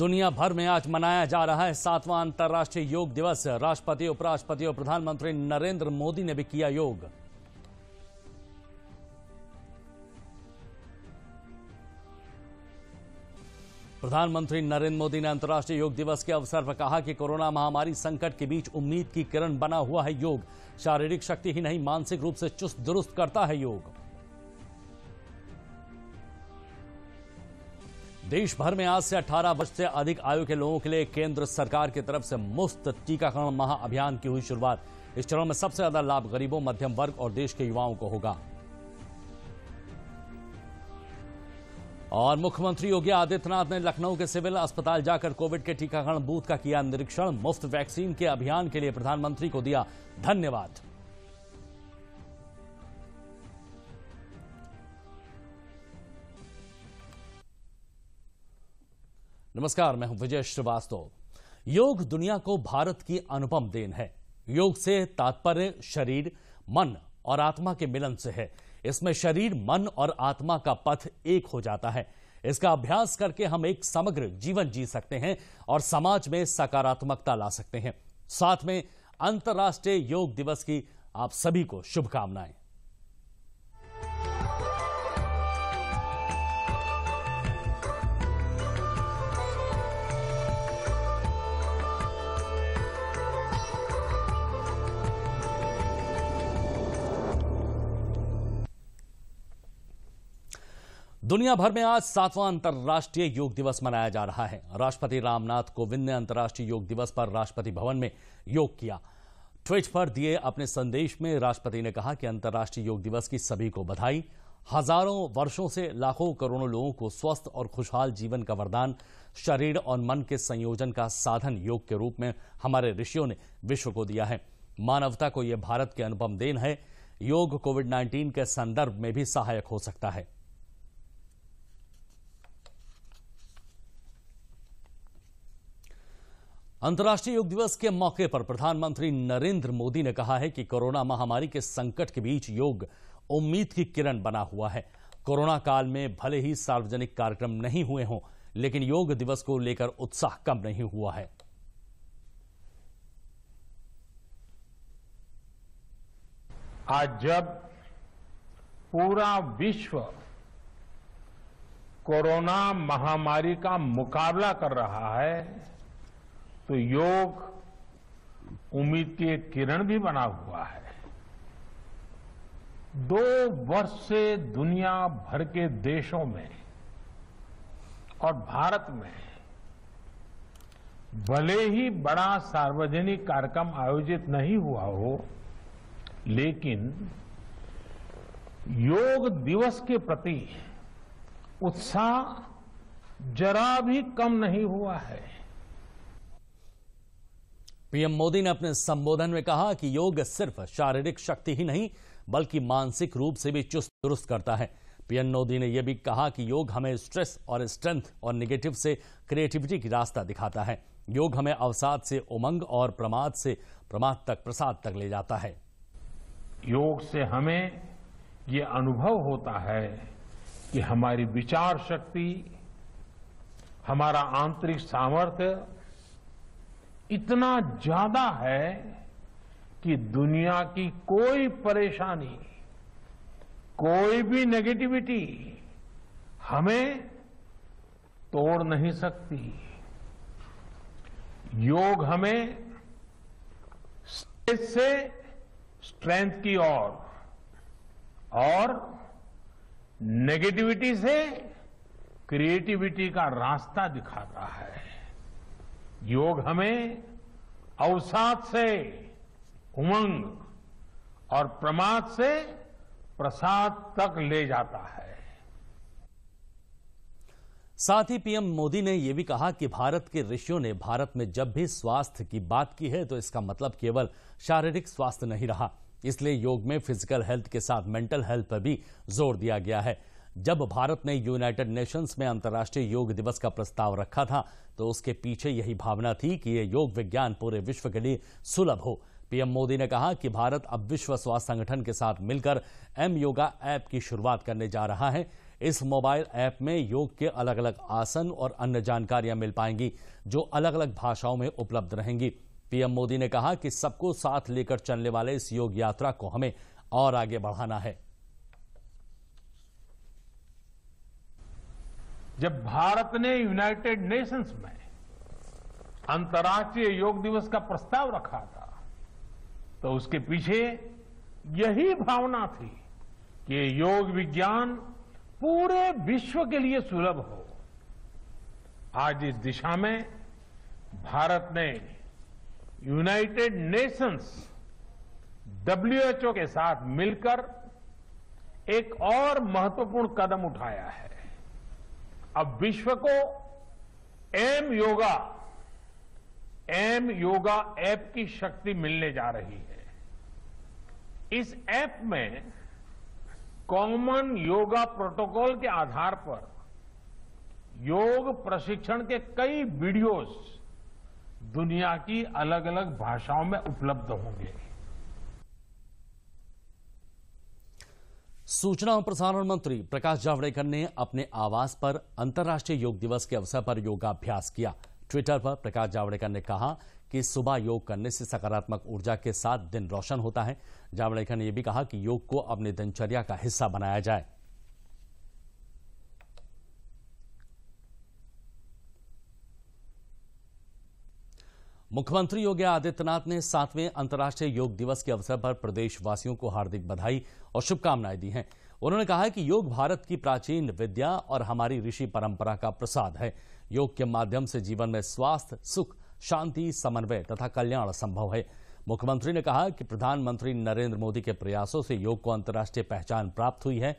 दुनिया भर में आज मनाया जा रहा है सातवां अंतर्राष्ट्रीय योग दिवस राष्ट्रपति उपराष्ट्रपति और प्रधानमंत्री नरेंद्र मोदी ने भी किया योग प्रधानमंत्री नरेंद्र मोदी ने अंतर्राष्ट्रीय योग दिवस के अवसर पर कहा कि कोरोना महामारी संकट के बीच उम्मीद की किरण बना हुआ है योग शारीरिक शक्ति ही नहीं मानसिक रूप से चुस्त दुरुस्त करता है योग देश भर में आज से 18 वर्ष से अधिक आयु के लोगों के लिए केंद्र सरकार की तरफ से मुफ्त टीकाकरण महाअभियान की हुई शुरुआत इस चरण में सबसे ज्यादा लाभ गरीबों मध्यम वर्ग और देश के युवाओं को होगा और मुख्यमंत्री योगी आदित्यनाथ ने लखनऊ के सिविल अस्पताल जाकर कोविड के टीकाकरण बूथ का किया निरीक्षण मुफ्त वैक्सीन के अभियान के लिए प्रधानमंत्री को दिया धन्यवाद नमस्कार मैं हूं विजय श्रीवास्तव योग दुनिया को भारत की अनुपम देन है योग से तात्पर्य शरीर मन और आत्मा के मिलन से है इसमें शरीर मन और आत्मा का पथ एक हो जाता है इसका अभ्यास करके हम एक समग्र जीवन जी सकते हैं और समाज में सकारात्मकता ला सकते हैं साथ में अंतर्राष्ट्रीय योग दिवस की आप सभी को शुभकामनाएं दुनिया भर में आज सातवां अंतर्राष्ट्रीय योग दिवस मनाया जा रहा है राष्ट्रपति रामनाथ कोविंद ने अंतर्राष्ट्रीय योग दिवस पर राष्ट्रपति भवन में योग किया ट्वीट पर दिए अपने संदेश में राष्ट्रपति ने कहा कि अंतर्राष्ट्रीय योग दिवस की सभी को बधाई हजारों वर्षों से लाखों करोड़ों लोगों को स्वस्थ और खुशहाल जीवन का वरदान शरीर और मन के संयोजन का साधन योग के रूप में हमारे ऋषियों ने विश्व को दिया है मानवता को यह भारत के अनुपम देन है योग कोविड 19 के संदर्भ में भी सहायक हो सकता है अंतर्राष्ट्रीय योग दिवस के मौके पर प्रधानमंत्री नरेंद्र मोदी ने कहा है कि कोरोना महामारी के संकट के बीच योग उम्मीद की किरण बना हुआ है कोरोना काल में भले ही सार्वजनिक कार्यक्रम नहीं हुए हों लेकिन योग दिवस को लेकर उत्साह कम नहीं हुआ है आज जब पूरा विश्व कोरोना महामारी का मुकाबला कर रहा है तो योग उम्मीद की एक किरण भी बना हुआ है दो वर्ष से दुनिया भर के देशों में और भारत में भले ही बड़ा सार्वजनिक कार्यक्रम आयोजित नहीं हुआ हो लेकिन योग दिवस के प्रति उत्साह जरा भी कम नहीं हुआ है पीएम मोदी ने अपने संबोधन में कहा कि योग सिर्फ शारीरिक शक्ति ही नहीं बल्कि मानसिक रूप से भी चुस्त दुरुस्त करता है पीएम मोदी ने यह भी कहा कि योग हमें स्ट्रेस और स्ट्रेंथ और निगेटिव से क्रिएटिविटी की रास्ता दिखाता है योग हमें अवसाद से उमंग और प्रमाद से प्रमाद तक प्रसाद तक ले जाता है योग से हमें ये अनुभव होता है कि हमारी विचार शक्ति हमारा आंतरिक सामर्थ्य इतना ज्यादा है कि दुनिया की कोई परेशानी कोई भी नेगेटिविटी हमें तोड़ नहीं सकती योग हमें स्ट्रेस से स्ट्रेंथ की ओर और, और नेगेटिविटी से क्रिएटिविटी का रास्ता दिखाता है योग हमें अवसाद से उमंग और प्रमाद से प्रसाद तक ले जाता है साथ ही पीएम मोदी ने यह भी कहा कि भारत के ऋषियों ने भारत में जब भी स्वास्थ्य की बात की है तो इसका मतलब केवल शारीरिक स्वास्थ्य नहीं रहा इसलिए योग में फिजिकल हेल्थ के साथ मेंटल हेल्थ पर भी जोर दिया गया है जब भारत ने यूनाइटेड नेशंस में अंतर्राष्ट्रीय योग दिवस का प्रस्ताव रखा था तो उसके पीछे यही भावना थी कि ये योग विज्ञान पूरे विश्व के लिए सुलभ हो पीएम मोदी ने कहा कि भारत अब विश्व स्वास्थ्य संगठन के साथ मिलकर एम योगा ऐप की शुरुआत करने जा रहा है इस मोबाइल ऐप में योग के अलग अलग आसन और अन्य जानकारियां मिल पाएंगी जो अलग अलग भाषाओं में उपलब्ध रहेंगी पीएम मोदी ने कहा कि सबको साथ लेकर चलने वाले इस योग यात्रा को हमें और आगे बढ़ाना है जब भारत ने यूनाइटेड नेशंस में अंतर्राष्ट्रीय योग दिवस का प्रस्ताव रखा था तो उसके पीछे यही भावना थी कि योग विज्ञान पूरे विश्व के लिए सुलभ हो आज इस दिशा में भारत ने यूनाइटेड नेशंस डब्ल्यूएचओ के साथ मिलकर एक और महत्वपूर्ण कदम उठाया है अब विश्व को M yoga M yoga app की शक्ति मिलने जा रही है इस ऐप में कॉमन योगा प्रोटोकॉल के आधार पर योग प्रशिक्षण के कई वीडियोस दुनिया की अलग अलग भाषाओं में उपलब्ध होंगे सूचना और प्रसारण मंत्री प्रकाश जावड़ेकर ने अपने आवास पर अंतर्राष्ट्रीय योग दिवस के अवसर पर योगाभ्यास किया ट्विटर पर प्रकाश जावड़ेकर ने कहा कि सुबह योग करने से सकारात्मक ऊर्जा के साथ दिन रोशन होता है जावड़ेकर ने यह भी कहा कि योग को अपनी दिनचर्या का हिस्सा बनाया जाए मुख्यमंत्री योगी आदित्यनाथ ने सातवें अंतर्राष्ट्रीय योग दिवस के अवसर पर प्रदेशवासियों को हार्दिक बधाई और शुभकामनाएं दी हैं उन्होंने कहा है कि योग भारत की प्राचीन विद्या और हमारी ऋषि परंपरा का प्रसाद है योग के माध्यम से जीवन में स्वास्थ्य सुख शांति समन्वय तथा कल्याण संभव है मुख्यमंत्री ने कहा कि प्रधानमंत्री नरेंद्र मोदी के प्रयासों से योग को अंतर्राष्ट्रीय पहचान प्राप्त हुई है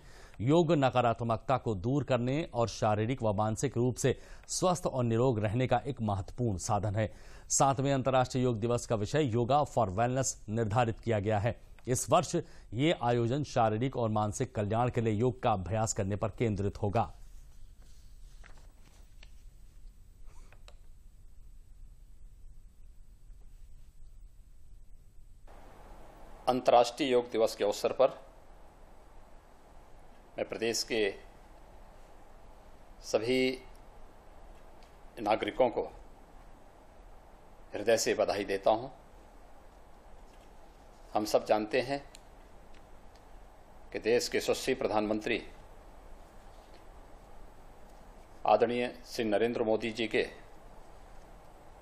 योग नकारात्मकता को दूर करने और शारीरिक व मानसिक रूप से स्वस्थ और निरोग रहने का एक महत्वपूर्ण साधन है सातवें अंतर्राष्ट्रीय योग दिवस का विषय योगा फॉर वेलनेस निर्धारित किया गया है इस वर्ष ये आयोजन शारीरिक और मानसिक कल्याण के लिए योग का अभ्यास करने पर केंद्रित होगा अंतर्राष्ट्रीय योग दिवस के अवसर पर मैं प्रदेश के सभी नागरिकों को हृदय से बधाई देता हूं हम सब जानते हैं कि देश के यशस्वी प्रधानमंत्री आदरणीय श्री नरेंद्र मोदी जी के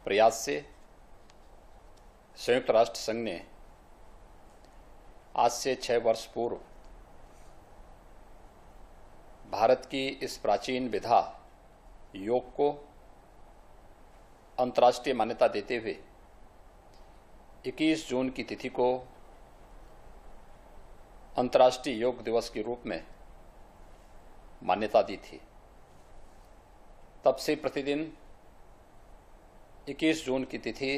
प्रयास से संयुक्त राष्ट्र संघ ने आज से छः वर्ष पूर्व भारत की इस प्राचीन विधा योग को अंतर्राष्ट्रीय मान्यता देते हुए 21 जून की तिथि को अंतर्राष्ट्रीय योग दिवस के रूप में मान्यता दी थी तब से प्रतिदिन 21 जून की तिथि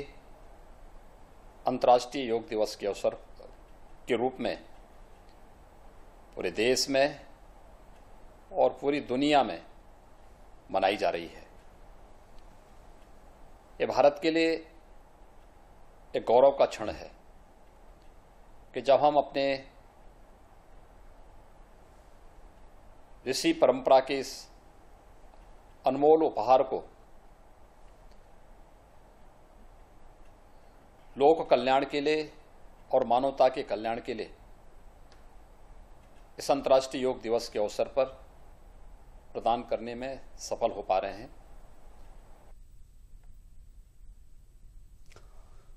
अंतर्राष्ट्रीय योग दिवस के अवसर के रूप में पूरे देश में और पूरी दुनिया में मनाई जा रही है ये भारत के लिए एक गौरव का क्षण है कि जब हम अपने ऋषि परंपरा के इस अनमोल उपहार को लोक कल्याण के लिए और मानवता के कल्याण के लिए इस अंतर्राष्ट्रीय योग दिवस के अवसर पर प्रदान करने में सफल हो पा रहे हैं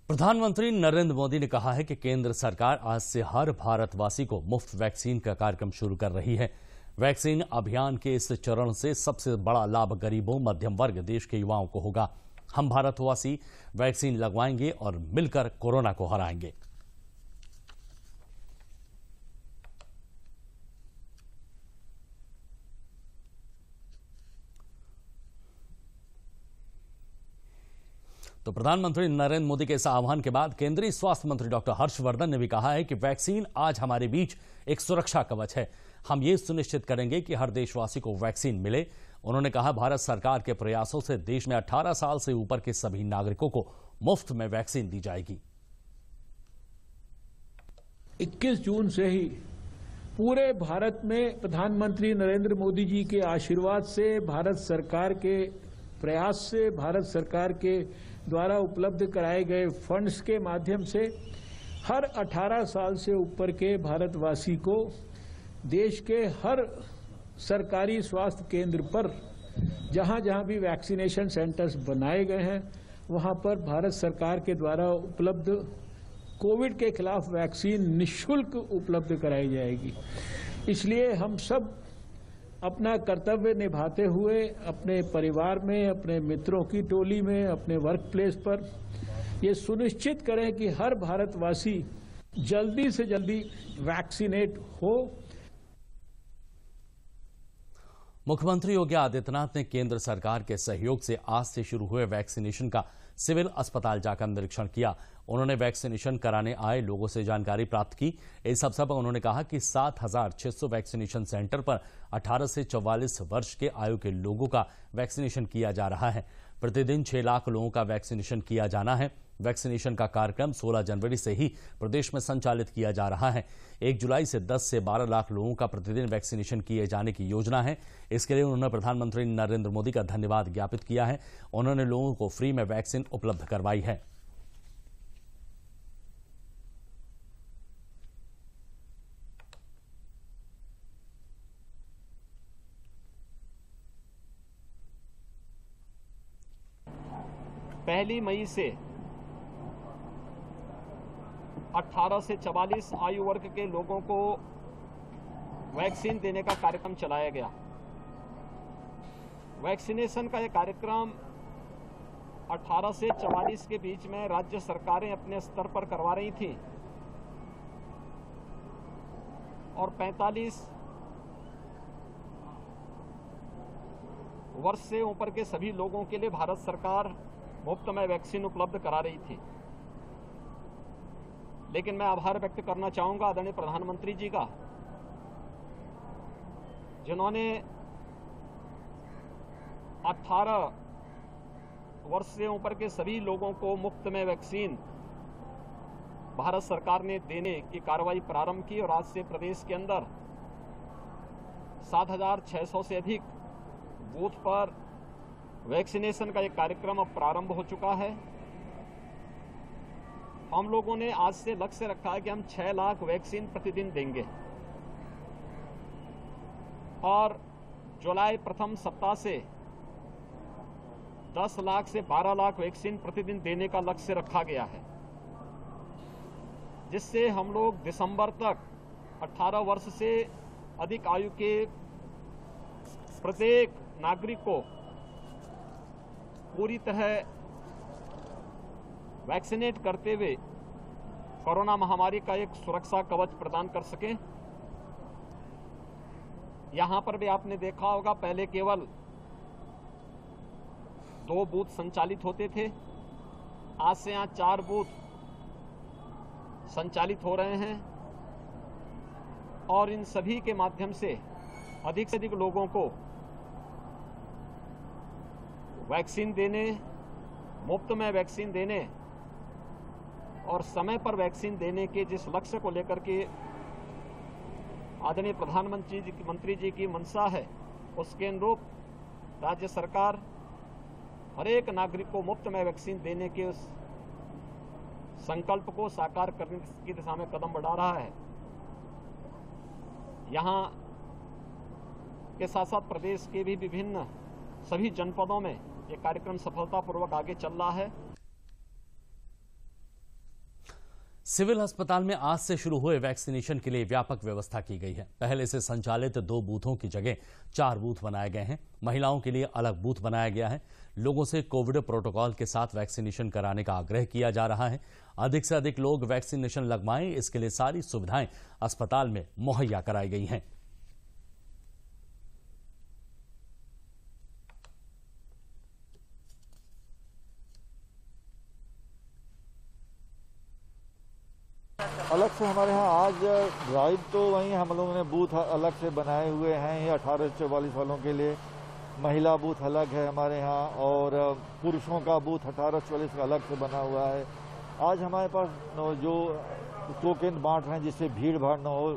प्रधानमंत्री नरेंद्र मोदी ने कहा है कि केंद्र सरकार आज से हर भारतवासी को मुफ्त वैक्सीन का कार्यक्रम शुरू कर रही है वैक्सीन अभियान के इस चरण से सबसे बड़ा लाभ गरीबों मध्यम वर्ग देश के युवाओं को होगा हम भारतवासी वैक्सीन लगवाएंगे और मिलकर कोरोना को हराएंगे तो प्रधानमंत्री नरेंद्र मोदी के इस आह्वान के बाद केंद्रीय स्वास्थ्य मंत्री डॉक्टर हर्षवर्धन ने भी कहा है कि वैक्सीन आज हमारे बीच एक सुरक्षा कवच है हम ये सुनिश्चित करेंगे कि हर देशवासी को वैक्सीन मिले उन्होंने कहा भारत सरकार के प्रयासों से देश में 18 साल से ऊपर के सभी नागरिकों को मुफ्त में वैक्सीन दी जाएगी 21 जून से ही पूरे भारत में प्रधानमंत्री नरेंद्र मोदी जी के आशीर्वाद से भारत सरकार के प्रयास से भारत सरकार के द्वारा उपलब्ध कराए गए फंड्स के माध्यम से हर 18 साल से ऊपर के भारतवासी को देश के हर सरकारी स्वास्थ्य केंद्र पर जहां जहां भी वैक्सीनेशन सेंटर्स बनाए गए हैं वहां पर भारत सरकार के द्वारा उपलब्ध कोविड के खिलाफ वैक्सीन निशुल्क उपलब्ध कराई जाएगी इसलिए हम सब अपना कर्तव्य निभाते हुए अपने परिवार में अपने मित्रों की टोली में अपने वर्क प्लेस पर ये सुनिश्चित करें कि हर भारतवासी जल्दी से जल्दी वैक्सीनेट हो मुख्यमंत्री योगी आदित्यनाथ ने केंद्र सरकार के सहयोग से आज से शुरू हुए वैक्सीनेशन का सिविल अस्पताल जाकर निरीक्षण किया उन्होंने वैक्सीनेशन कराने आए लोगों से जानकारी प्राप्त की इस अवसर पर उन्होंने कहा कि 7,600 वैक्सीनेशन सेंटर पर 18 से 44 वर्ष के आयु के लोगों का वैक्सीनेशन किया जा रहा है प्रतिदिन छह लाख लोगों का वैक्सीनेशन किया जाना है वैक्सीनेशन का कार्यक्रम 16 जनवरी से ही प्रदेश में संचालित किया जा रहा है 1 जुलाई से 10 से 12 लाख लोगों का प्रतिदिन वैक्सीनेशन किए जाने की योजना है इसके लिए उन्होंने प्रधानमंत्री नरेंद्र मोदी का धन्यवाद ज्ञापित किया है उन्होंने लोगों को फ्री में वैक्सीन उपलब्ध करवाई है पहली मई से 18 से 44 आयु वर्ग के लोगों को वैक्सीन देने का कार्यक्रम चलाया गया वैक्सीनेशन का यह कार्यक्रम 18 से 44 के बीच में राज्य सरकारें अपने स्तर पर करवा रही थी और 45 वर्ष से ऊपर के सभी लोगों के लिए भारत सरकार मुफ्त में वैक्सीन उपलब्ध करा रही थी लेकिन मैं आभार व्यक्त करना चाहूंगा आदरणीय प्रधानमंत्री जी का जिन्होंने 18 वर्ष से ऊपर के सभी लोगों को मुफ्त में वैक्सीन भारत सरकार ने देने की कार्रवाई प्रारंभ की और आज से प्रदेश के अंदर 7,600 से अधिक बूथ पर वैक्सीनेशन का एक कार्यक्रम अब प्रारंभ हो चुका है हम लोगों ने आज से लक्ष्य रखा है कि हम 6 लाख वैक्सीन प्रतिदिन देंगे और जुलाई प्रथम सप्ताह से 10 लाख से 12 लाख वैक्सीन प्रतिदिन देने का लक्ष्य रखा गया है जिससे हम लोग दिसंबर तक 18 वर्ष से अधिक आयु के प्रत्येक नागरिक को पूरी तरह वैक्सीनेट करते हुए कोरोना महामारी का एक सुरक्षा कवच प्रदान कर सके यहां पर भी आपने देखा होगा पहले केवल दो बूथ संचालित होते थे आज से यहां चार बूथ संचालित हो रहे हैं और इन सभी के माध्यम से अधिक से अधिक लोगों को वैक्सीन देने मुफ्त में वैक्सीन देने और समय पर वैक्सीन देने के जिस लक्ष्य को लेकर के आदरणीय प्रधानमंत्री जी मंत्री जी की मंशा है उसके अनुरूप राज्य सरकार हरेक नागरिक को मुफ्त में वैक्सीन देने के उस संकल्प को साकार करने की दिशा में कदम बढ़ा रहा है यहाँ के साथ साथ प्रदेश के भी विभिन्न सभी जनपदों में ये कार्यक्रम सफलतापूर्वक आगे चल रहा है सिविल अस्पताल में आज से शुरू हुए वैक्सीनेशन के लिए व्यापक व्यवस्था की गई है पहले से संचालित दो बूथों की जगह चार बूथ बनाए गए हैं महिलाओं के लिए अलग बूथ बनाया गया है लोगों से कोविड प्रोटोकॉल के साथ वैक्सीनेशन कराने का आग्रह किया जा रहा है अधिक से अधिक लोग वैक्सीनेशन लगवाएं इसके लिए सारी सुविधाएं अस्पताल में मुहैया कराई गई हैं से हमारे यहाँ आज ड्राइव तो वहीं हम लोगों ने बूथ अलग से बनाए हुए हैं ये अठारह से चौवालीस वालों के लिए महिला बूथ अलग है हमारे यहाँ और पुरुषों का बूथ अठारह से चौवालीस का अलग से बना हुआ है आज हमारे पास जो टोकन बांट रहे हैं जिससे भीड़ भाड़ ना हो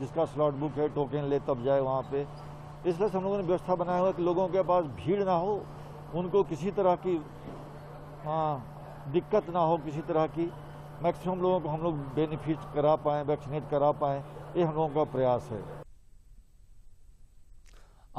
जिसका स्लॉट बुक है टोकन ले तब जाए वहाँ पे इस तरह से हम लोगों ने व्यवस्था बनाया हुआ कि लोगों के पास भीड़ ना हो उनको किसी तरह की हाँ दिक्कत ना हो किसी तरह की मैक्सिमम लोगों को हम लोग बेनिफिट करा पाए वैक्सीनेट करा पाए ये हम लोगों का प्रयास है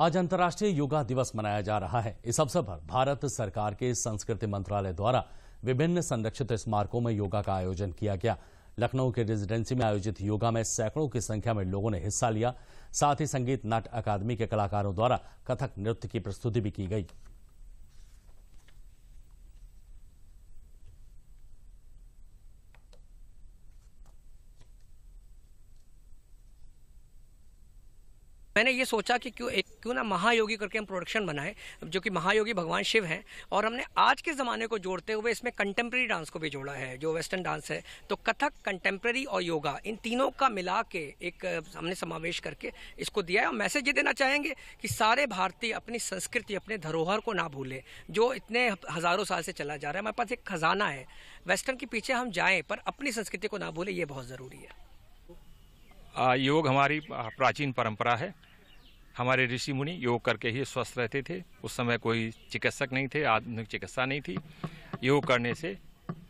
आज अंतर्राष्ट्रीय योगा दिवस मनाया जा रहा है इस अवसर पर भारत सरकार के संस्कृति मंत्रालय द्वारा विभिन्न संरक्षित स्मारकों में योगा का आयोजन किया गया लखनऊ के रेजिडेंसी में आयोजित योगा में सैकड़ों की संख्या में लोगों ने हिस्सा लिया साथ ही संगीत नाट्य अकादमी के कलाकारों द्वारा कथक नृत्य की प्रस्तुति भी की गई मैंने ये सोचा कि क्यों एक क्यों ना महायोगी करके हम प्रोडक्शन बनाए जो कि महायोगी भगवान शिव हैं और हमने आज के ज़माने को जोड़ते हुए इसमें कंटेम्प्रेरी डांस को भी जोड़ा है जो वेस्टर्न डांस है तो कथक कंटेम्प्रेरी और योगा इन तीनों का मिला के एक हमने समावेश करके इसको दिया है और मैसेज ये देना चाहेंगे कि सारे भारतीय अपनी संस्कृति अपने धरोहर को ना भूलें जो इतने हज़ारों साल से चला जा रहा है हमारे पास एक खजाना है वेस्टर्न के पीछे हम जाएँ पर अपनी संस्कृति को ना भूलें ये बहुत ज़रूरी है योग हमारी प्राचीन परंपरा है हमारे ऋषि मुनि योग करके ही स्वस्थ रहते थे उस समय कोई चिकित्सक नहीं थे आधुनिक चिकित्सा नहीं थी योग करने से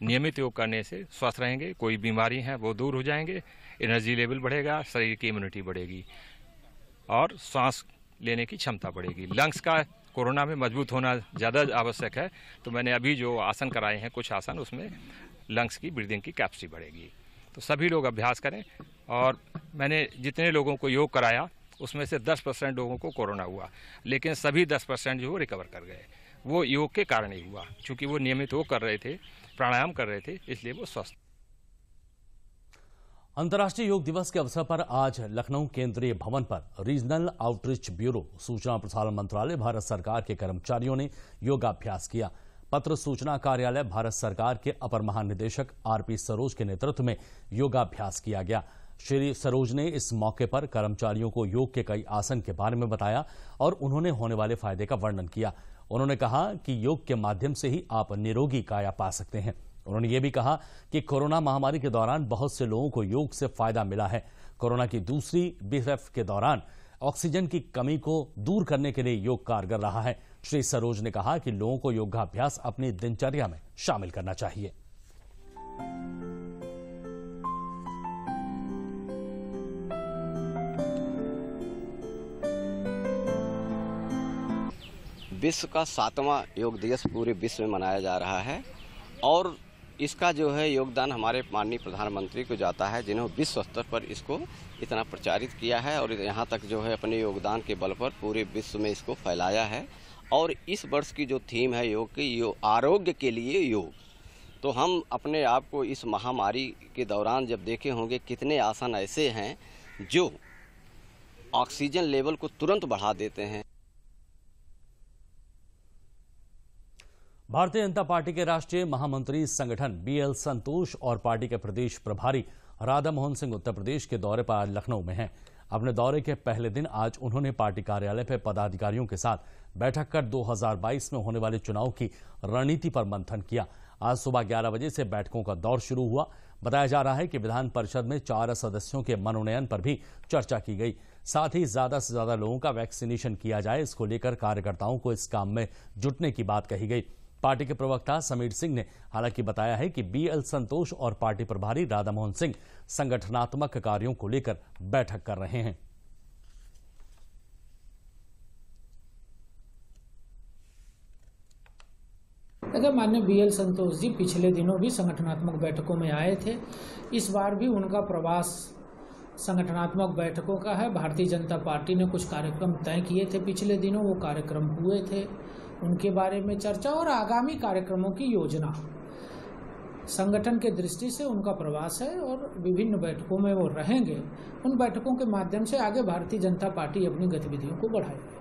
नियमित योग करने से स्वस्थ रहेंगे कोई बीमारी है वो दूर हो जाएंगे एनर्जी लेवल बढ़ेगा शरीर की इम्यूनिटी बढ़ेगी और सांस लेने की क्षमता बढ़ेगी लंग्स का कोरोना में मजबूत होना ज़्यादा आवश्यक है तो मैंने अभी जो आसन कराए हैं कुछ आसन उसमें लंग्स की ब्रीदिंग की कैप्सिटी बढ़ेगी तो सभी लोग अभ्यास करें और मैंने जितने लोगों को योग कराया उसमें से 10 परसेंट लोगों को कोरोना हुआ लेकिन सभी 10 परसेंट जो रिकवर कर गए वो योग के कारण ही हुआ क्योंकि वो नियमित योग कर रहे थे प्राणायाम कर रहे थे इसलिए वो स्वस्थ अंतर्राष्ट्रीय योग दिवस के अवसर पर आज लखनऊ केंद्रीय भवन पर रीजनल आउटरीच ब्यूरो सूचना प्रसारण मंत्रालय भारत सरकार के कर्मचारियों ने योगाभ्यास किया पत्र सूचना कार्यालय भारत सरकार के अपर महानिदेशक आरपी सरोज के नेतृत्व में योगाभ्यास किया गया श्री सरोज ने इस मौके पर कर्मचारियों को योग के कई आसन के बारे में बताया और उन्होंने होने वाले फायदे का वर्णन किया उन्होंने कहा कि योग के माध्यम से ही आप निरोगी काया पा सकते हैं उन्होंने ये भी कहा कि कोरोना महामारी के दौरान बहुत से लोगों को योग से फायदा मिला है कोरोना की दूसरी बीएफ के दौरान ऑक्सीजन की कमी को दूर करने के लिए योग कारगर रहा है श्री सरोज ने कहा कि लोगों को योगाभ्यास अपनी दिनचर्या में शामिल करना चाहिए विश्व का सातवां योग दिवस पूरे विश्व में मनाया जा रहा है और इसका जो है योगदान हमारे माननीय प्रधानमंत्री को जाता है जिन्होंने विश्व स्तर पर इसको इतना प्रचारित किया है और यहाँ तक जो है अपने योगदान के बल पर पूरे विश्व में इसको फैलाया है और इस वर्ष की जो थीम है योग की यो आरोग्य के लिए योग तो हम अपने आप को इस महामारी के दौरान जब देखे होंगे कितने आसन ऐसे हैं जो ऑक्सीजन लेवल को तुरंत बढ़ा देते हैं भारतीय जनता पार्टी के राष्ट्रीय महामंत्री संगठन बीएल संतोष और पार्टी के प्रदेश प्रभारी राधा मोहन सिंह उत्तर प्रदेश के दौरे पर लखनऊ में हैं अपने दौरे के पहले दिन आज उन्होंने पार्टी कार्यालय पर पदाधिकारियों के साथ बैठक कर 2022 में होने वाले चुनाव की रणनीति पर मंथन किया आज सुबह ग्यारह बजे से बैठकों का दौर शुरू हुआ बताया जा रहा है कि विधान परिषद में चार सदस्यों के मनोनयन पर भी चर्चा की गई साथ ही ज्यादा से ज्यादा लोगों का वैक्सीनेशन किया जाए इसको लेकर कार्यकर्ताओं को इस काम में जुटने की बात कही गई पार्टी के प्रवक्ता समीर सिंह ने हालांकि बताया है कि बीएल संतोष और पार्टी प्रभारी राधामोहन सिंह संगठनात्मक कार्यों को लेकर बैठक कर रहे हैं अगर मान्य बी एल संतोष जी पिछले दिनों भी संगठनात्मक बैठकों में आए थे इस बार भी उनका प्रवास संगठनात्मक बैठकों का है भारतीय जनता पार्टी ने कुछ कार्यक्रम तय किए थे पिछले दिनों वो कार्यक्रम हुए थे उनके बारे में चर्चा और आगामी कार्यक्रमों की योजना संगठन के दृष्टि से उनका प्रवास है और विभिन्न बैठकों में वो रहेंगे उन बैठकों के माध्यम से आगे भारतीय जनता पार्टी अपनी गतिविधियों को बढ़ाएगी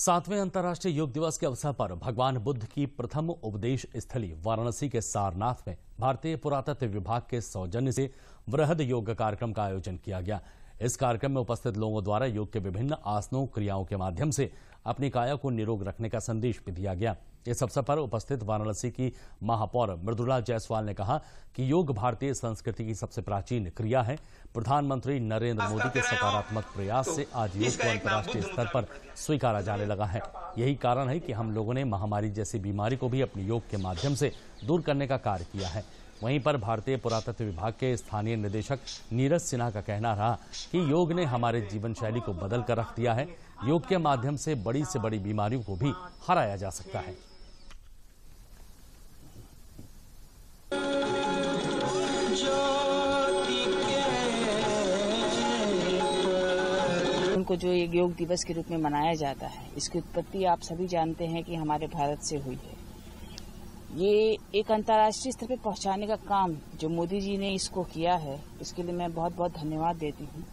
सातवें अंतर्राष्ट्रीय योग दिवस के अवसर पर भगवान बुद्ध की प्रथम उपदेश स्थली वाराणसी के सारनाथ में भारतीय पुरातत्व विभाग के सौजन्य से वृहद योग कार्यक्रम का आयोजन किया गया इस कार्यक्रम में उपस्थित लोगों द्वारा योग के विभिन्न आसनों क्रियाओं के माध्यम से अपनी काया को निरोग रखने का संदेश भी दिया गया इस अवसर पर उपस्थित वाराणसी की महापौर मृदुला जायसवाल ने कहा कि योग भारतीय संस्कृति की सबसे प्राचीन क्रिया है प्रधानमंत्री नरेंद्र मोदी के सकारात्मक प्रयास से आज तो योग को अंतर्राष्ट्रीय स्तर पर स्वीकारा जाने लगा है यही कारण है कि हम लोगों ने महामारी जैसी बीमारी को भी अपने योग के माध्यम से दूर करने का कार्य किया है वहीं पर भारतीय पुरातत्व विभाग के स्थानीय निदेशक नीरज सिन्हा का कहना रहा कि योग ने हमारे जीवन शैली को बदल कर रख दिया है योग के माध्यम से बड़ी से बड़ी बीमारियों को भी हराया जा सकता है को जो योग दिवस के रूप में मनाया जाता है इसकी उत्पत्ति आप सभी जानते हैं कि हमारे भारत से हुई है ये एक अंतर्राष्ट्रीय स्तर पर पहुंचाने का काम जो मोदी जी ने इसको किया है इसके लिए मैं बहुत बहुत धन्यवाद देती हूँ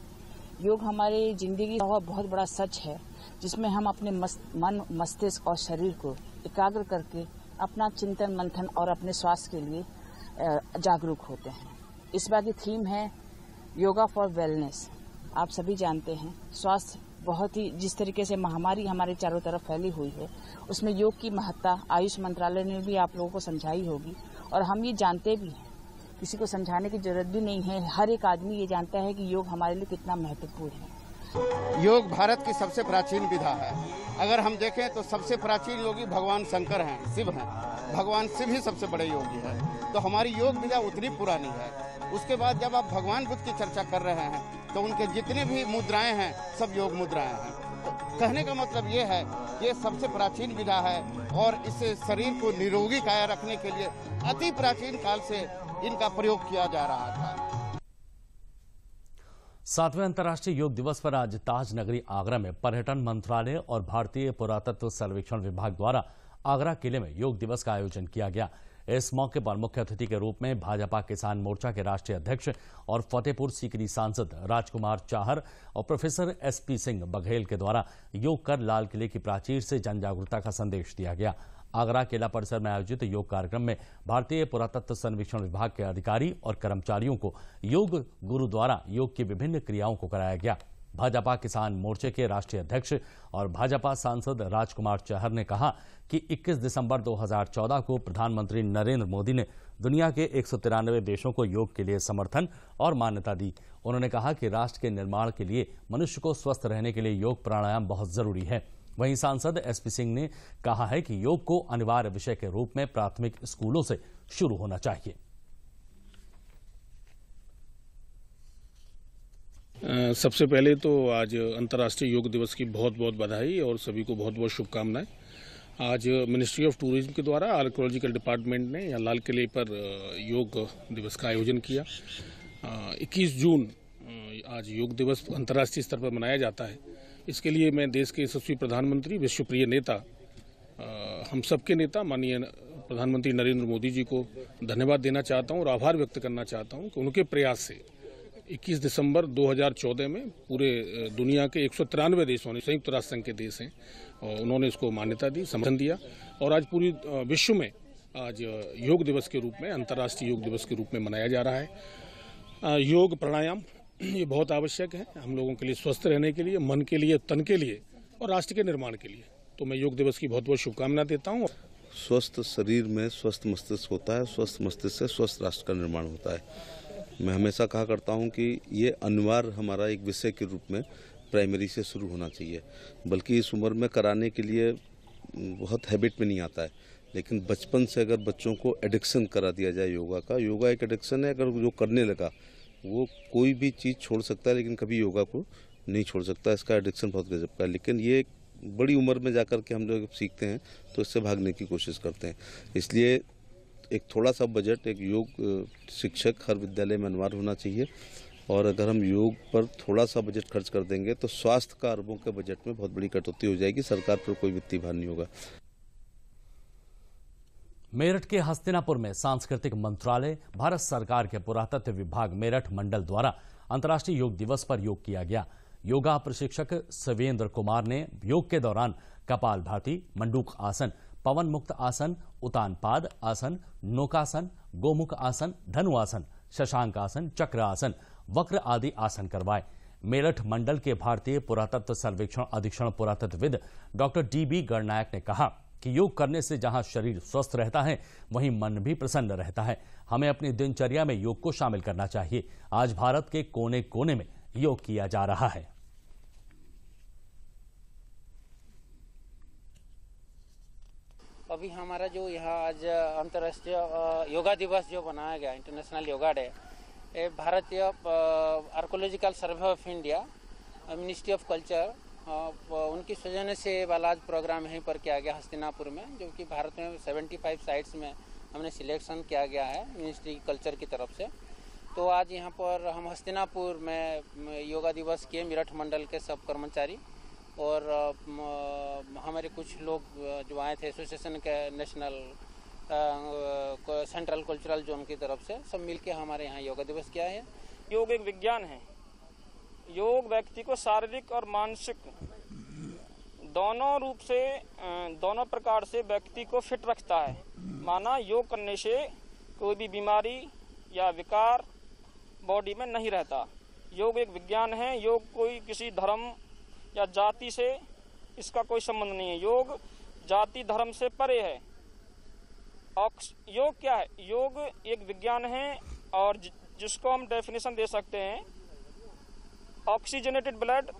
योग हमारे जिंदगी का बहुत बड़ा सच है जिसमें हम अपने मस्त, मन मस्तिष्क और शरीर को एकाग्र करके अपना चिंतन मंथन और अपने स्वास्थ्य के लिए जागरूक होते हैं इस बार की थीम है योगा फॉर वेलनेस आप सभी जानते हैं स्वास्थ्य बहुत ही जिस तरीके से महामारी हमारे चारों तरफ फैली हुई है उसमें योग की महत्ता आयुष मंत्रालय ने भी आप लोगों को समझाई होगी और हम ये जानते भी हैं किसी को समझाने की जरूरत भी नहीं है हर एक आदमी ये जानता है कि योग हमारे लिए कितना महत्वपूर्ण है योग भारत की सबसे प्राचीन विधा है अगर हम देखें तो सबसे प्राचीन योगी भगवान शंकर हैं शिव हैं भगवान शिव ही सबसे बड़े योगी हैं तो हमारी योग विधा उतनी पुरानी है उसके बाद जब आप भगवान बुद्ध की चर्चा कर रहे हैं तो उनके जितने भी मुद्राएं हैं सब योग मुद्राएं हैं कहने का मतलब ये है ये सबसे प्राचीन विधा है और इसे शरीर को निरोगी काया रखने के लिए अति प्राचीन काल से इनका प्रयोग किया जा रहा था सातवें अंतर्राष्ट्रीय योग दिवस पर आज ताज नगरी आगरा में पर्यटन मंत्रालय और भारतीय पुरातत्व सर्वेक्षण विभाग द्वारा आगरा किले में योग दिवस का आयोजन किया गया इस मौके पर मुख्य अतिथि के रूप में भाजपा किसान मोर्चा के राष्ट्रीय अध्यक्ष और फतेहपुर सीकरी सांसद राजकुमार चाहर और प्रोफेसर एसपी सिंह बघेल के द्वारा योग कर लाल किले की प्राचीर से जन जागरूकता का संदेश दिया गया आगरा किला परिसर में आयोजित योग कार्यक्रम में भारतीय पुरातत्व सर्वेक्षण विभाग के अधिकारी और कर्मचारियों को योग गुरु द्वारा योग की विभिन्न क्रियाओं को कराया गया भाजपा किसान मोर्चे के राष्ट्रीय अध्यक्ष और भाजपा सांसद राजकुमार चहर ने कहा कि 21 दिसंबर 2014 को प्रधानमंत्री नरेंद्र मोदी ने दुनिया के एक देशों को योग के लिए समर्थन और मान्यता दी उन्होंने कहा कि राष्ट्र के निर्माण के लिए मनुष्य को स्वस्थ रहने के लिए योग प्राणायाम बहुत जरूरी है वहीं सांसद एसपी सिंह ने कहा है कि योग को अनिवार्य विषय के रूप में प्राथमिक स्कूलों से शुरू होना चाहिए सबसे पहले तो आज अंतर्राष्ट्रीय योग दिवस की बहुत बहुत बधाई और सभी को बहुत बहुत शुभकामनाएं आज मिनिस्ट्री ऑफ टूरिज्म के द्वारा आर्कोलॉजिकल डिपार्टमेंट ने यहाँ लाल किले पर योग दिवस का आयोजन किया इक्कीस जून आज योग दिवस अंतर्राष्ट्रीय स्तर पर मनाया जाता है इसके लिए मैं देश के यशस्वी प्रधानमंत्री विश्वप्रिय नेता हम सबके नेता माननीय प्रधानमंत्री नरेंद्र मोदी जी को धन्यवाद देना चाहता हूँ और आभार व्यक्त करना चाहता हूँ कि उनके प्रयास से 21 दिसंबर 2014 में पूरे दुनिया के एक देशों ने संयुक्त राष्ट्र संघ के देश हैं उन्होंने इसको मान्यता दी समर्थन दिया और आज पूरी विश्व में आज योग दिवस के रूप में अंतर्राष्ट्रीय योग दिवस के रूप में मनाया जा रहा है योग प्राणायाम ये बहुत आवश्यक है हम लोगों के लिए स्वस्थ रहने के लिए मन के लिए तन के लिए और राष्ट्र के निर्माण के लिए तो मैं योग दिवस की बहुत बहुत शुभकामना देता हूँ स्वस्थ शरीर में स्वस्थ मस्तिष्क होता है स्वस्थ मस्तिष्क से स्वस्थ राष्ट्र का निर्माण होता है मैं हमेशा कहा करता हूँ कि ये अनिवार्य हमारा एक विषय के रूप में प्राइमरी से शुरू होना चाहिए बल्कि इस उम्र में कराने के लिए बहुत हैबिट में नहीं आता है लेकिन बचपन से अगर बच्चों को एडिक्शन करा दिया जाए योगा का योगा एक एडिक्शन है अगर जो करने लगा वो कोई भी चीज़ छोड़ सकता है लेकिन कभी योगा को नहीं छोड़ सकता इसका एडिक्शन बहुत गजब का है लेकिन ये बड़ी उम्र में जाकर के हम लोग सीखते हैं तो इससे भागने की कोशिश करते हैं इसलिए एक थोड़ा सा बजट एक योग शिक्षक हर विद्यालय में अनिवार्य होना चाहिए और अगर हम योग पर थोड़ा सा बजट खर्च कर देंगे तो स्वास्थ्य का अरबों के बजट में बहुत बड़ी कटौती हो जाएगी सरकार पर कोई वित्तीय भार नहीं होगा मेरठ के हस्तिनापुर में सांस्कृतिक मंत्रालय भारत सरकार के पुरातत्व विभाग मेरठ मंडल द्वारा अंतर्राष्ट्रीय योग दिवस पर योग किया गया योगा प्रशिक्षक सवेंद्र कुमार ने योग के दौरान कपाल भाती मंडूक आसन पवन मुक्त आसन उतान पाद आसन नोकासन गोमुख आसन धनु आसन शशांक आसन चक्र आसन वक्र आदि आसन करवाए मेरठ मंडल के भारतीय पुरातत्व सर्वेक्षण अधीक्षण पुरातत्वविद डॉक्टर डीबी गणनायक ने कहा कि योग करने से जहां शरीर स्वस्थ रहता है वहीं मन भी प्रसन्न रहता है हमें अपनी दिनचर्या में योग को शामिल करना चाहिए आज भारत के कोने कोने में योग किया जा रहा है अभी हमारा जो यहाँ आज अंतर्राष्ट्रीय योगा दिवस जो बनाया गया इंटरनेशनल योगा डे भारतीय archaeological survey of India ministry of culture उनकी सौजन्य से बालाज प्रोग्राम यहीं पर किया गया हस्तिनापुर में जो कि भारत में 75 साइट्स में हमने सिलेक्शन किया गया है मिनिस्ट्री कल्चर की तरफ से तो आज यहाँ पर हम हस्तिनापुर में योगा दिवस के मेरठ मंडल के सब कर्मचारी और हमारे कुछ लोग जो आए थे एसोसिएशन के नेशनल सेंट्रल कल्चरल जोन की तरफ से सब मिलके हमारे यहाँ योगा दिवस किया है योग एक विज्ञान है योग व्यक्ति को शारीरिक और मानसिक दोनों रूप से दोनों प्रकार से व्यक्ति को फिट रखता है माना योग करने से कोई भी बीमारी या विकार बॉडी में नहीं रहता योग एक विज्ञान है योग कोई किसी धर्म या जाति से इसका कोई संबंध नहीं है योग जाति धर्म से परे है ऑक्स योग क्या है योग एक विज्ञान है और जिसको हम डेफिनेशन दे सकते हैं oxygenated blood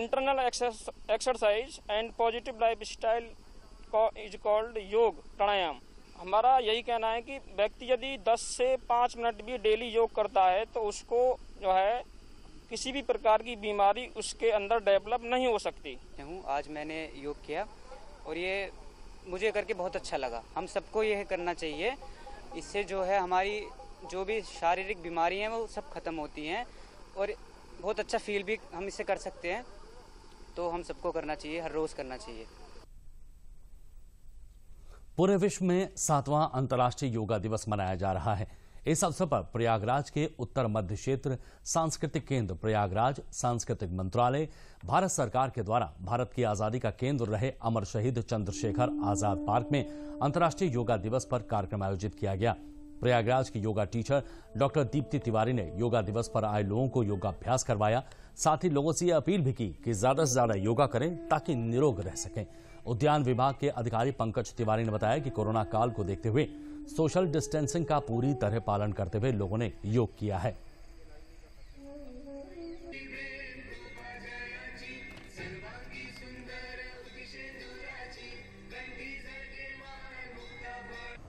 internal exercise and positive life style is called yoga pranayama हमारा यही कहना है कि व्यक्ति यदि 10 से 5 मिनट भी डेली योग करता है तो उसको जो है किसी भी प्रकार की बीमारी उसके अंदर डेवलप नहीं हो सकती हूँ आज मैंने योग किया और ये मुझे करके बहुत अच्छा लगा हम सबको यह करना चाहिए इससे जो है हमारी जो भी शारीरिक बीमारी हैं वो सब खत्म होती हैं और बहुत अच्छा फील भी हम इससे कर सकते हैं तो हम सबको करना चाहिए हर रोज करना चाहिए पूरे विश्व में सातवां अंतर्राष्ट्रीय योगा दिवस मनाया जा रहा है इस अवसर पर प्रयागराज के उत्तर मध्य क्षेत्र सांस्कृतिक केंद्र प्रयागराज सांस्कृतिक मंत्रालय भारत सरकार के द्वारा भारत की आजादी का केंद्र रहे अमर शहीद चंद्रशेखर आजाद पार्क में अंतर्राष्ट्रीय योगा दिवस पर कार्यक्रम आयोजित किया गया प्रयागराज की yoga teacher doctor Deepti Tiwari ने योगा दिवस पर आए लोगों को योगाभ्यास करवाया साथ ही लोगों से यह अपील भी की कि ज्यादा से ज्यादा योगा करें ताकि निरोग रह सकें उद्यान विभाग के अधिकारी पंकज तिवारी ने बताया कि कोरोना काल को देखते हुए सोशल डिस्टेंसिंग का पूरी तरह पालन करते हुए लोगों ने योग किया है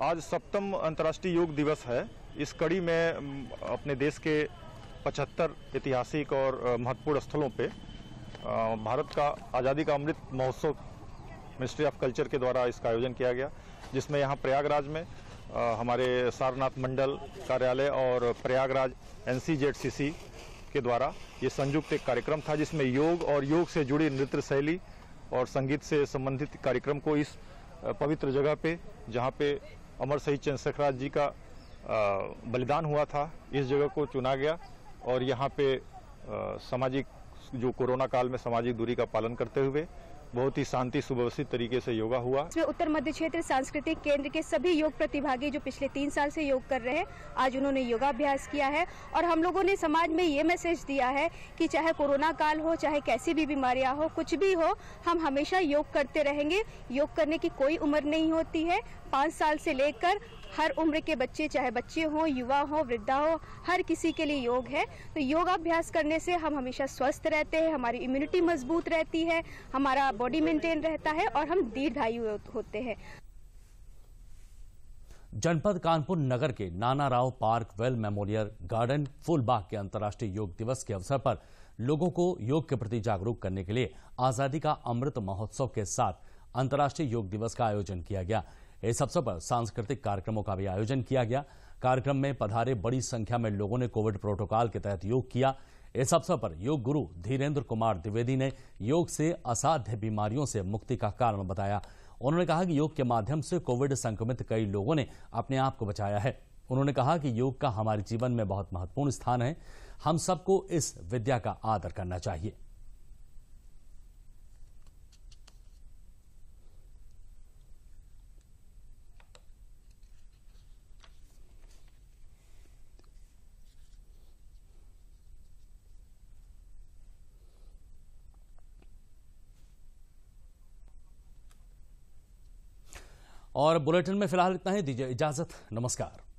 आज सप्तम अंतर्राष्ट्रीय योग दिवस है इस कड़ी में अपने देश के 75 ऐतिहासिक और महत्वपूर्ण स्थलों पे भारत का आज़ादी का अमृत महोत्सव मिनिस्ट्री ऑफ कल्चर के द्वारा इसका आयोजन किया गया जिसमें यहाँ प्रयागराज में हमारे सारनाथ मंडल कार्यालय और प्रयागराज एन सी के द्वारा ये संयुक्त एक कार्यक्रम था जिसमें योग और योग से जुड़ी नृत्य शैली और संगीत से संबंधित कार्यक्रम को इस पवित्र जगह पे जहाँ पे अमर शहीद चंद्रशेखराज जी का बलिदान हुआ था इस जगह को चुना गया और यहाँ पे सामाजिक जो कोरोना काल में सामाजिक दूरी का पालन करते हुए बहुत ही शांति सुव्यवस्थित तरीके से योगा हुआ इसमें उत्तर मध्य क्षेत्र सांस्कृतिक केंद्र के सभी योग प्रतिभागी जो पिछले तीन साल से योग कर रहे हैं आज उन्होंने योगाभ्यास किया है और हम लोगों ने समाज में ये मैसेज दिया है कि चाहे कोरोना काल हो चाहे कैसी भी बीमारियां हो कुछ भी हो हम हमेशा योग करते रहेंगे योग करने की कोई उम्र नहीं होती है पाँच साल से लेकर हर उम्र के बच्चे चाहे बच्चे हों युवा हो वृद्धा हो हर किसी के लिए योग है तो योगाभ्यास करने से हम हमेशा स्वस्थ रहते हैं हमारी इम्यूनिटी मजबूत रहती है हमारा बॉडी मेंटेन रहता है और हम दीर्घायु होते हैं जनपद कानपुर नगर के Nana Rao park well memorial garden Phoolbagh के अंतर्राष्ट्रीय योग दिवस के अवसर पर लोगों को योग के प्रति जागरूक करने के लिए आजादी का अमृत महोत्सव के साथ अंतर्राष्ट्रीय योग दिवस का आयोजन किया गया इस अवसर पर सांस्कृतिक कार्यक्रमों का भी आयोजन किया गया कार्यक्रम में पधारे बड़ी संख्या में लोगों ने कोविड प्रोटोकॉल के तहत योग किया इस अवसर पर योग गुरु धीरेन्द्र कुमार द्विवेदी ने योग से असाध्य बीमारियों से मुक्ति का कारण बताया उन्होंने कहा कि योग के माध्यम से कोविड संक्रमित कई लोगों ने अपने आप को बचाया है उन्होंने कहा कि योग का हमारे जीवन में बहुत महत्वपूर्ण स्थान है हम सबको इस विद्या का आदर करना चाहिए और बुलेटिन में फिलहाल इतना ही दीजिए इजाजत नमस्कार